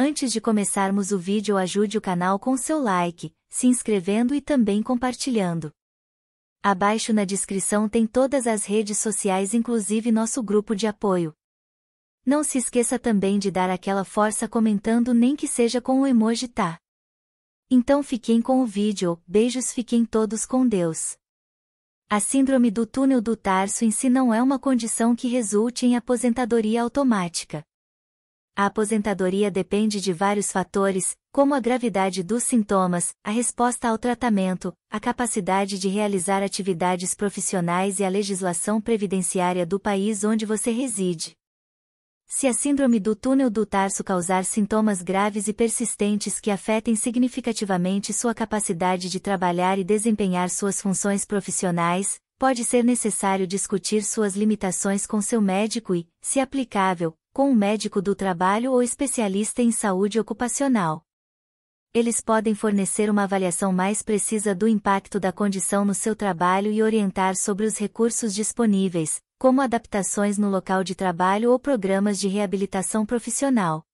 Antes de começarmos o vídeo ajude o canal com seu like, se inscrevendo e também compartilhando. Abaixo na descrição tem todas as redes sociais inclusive nosso grupo de apoio. Não se esqueça também de dar aquela força comentando nem que seja com o emoji tá. Então fiquem com o vídeo, beijos fiquem todos com Deus. A síndrome do túnel do tarso em si não é uma condição que resulte em aposentadoria automática. A aposentadoria depende de vários fatores, como a gravidade dos sintomas, a resposta ao tratamento, a capacidade de realizar atividades profissionais e a legislação previdenciária do país onde você reside. Se a síndrome do túnel do tarso causar sintomas graves e persistentes que afetem significativamente sua capacidade de trabalhar e desempenhar suas funções profissionais, pode ser necessário discutir suas limitações com seu médico e, se aplicável, com um médico do trabalho ou especialista em saúde ocupacional. Eles podem fornecer uma avaliação mais precisa do impacto da condição no seu trabalho e orientar sobre os recursos disponíveis, como adaptações no local de trabalho ou programas de reabilitação profissional.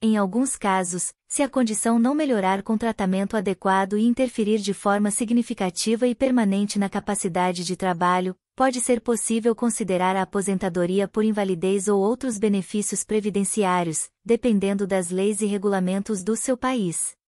Em alguns casos, se a condição não melhorar com tratamento adequado e interferir de forma significativa e permanente na capacidade de trabalho, pode ser possível considerar a aposentadoria por invalidez ou outros benefícios previdenciários, dependendo das leis e regulamentos do seu país.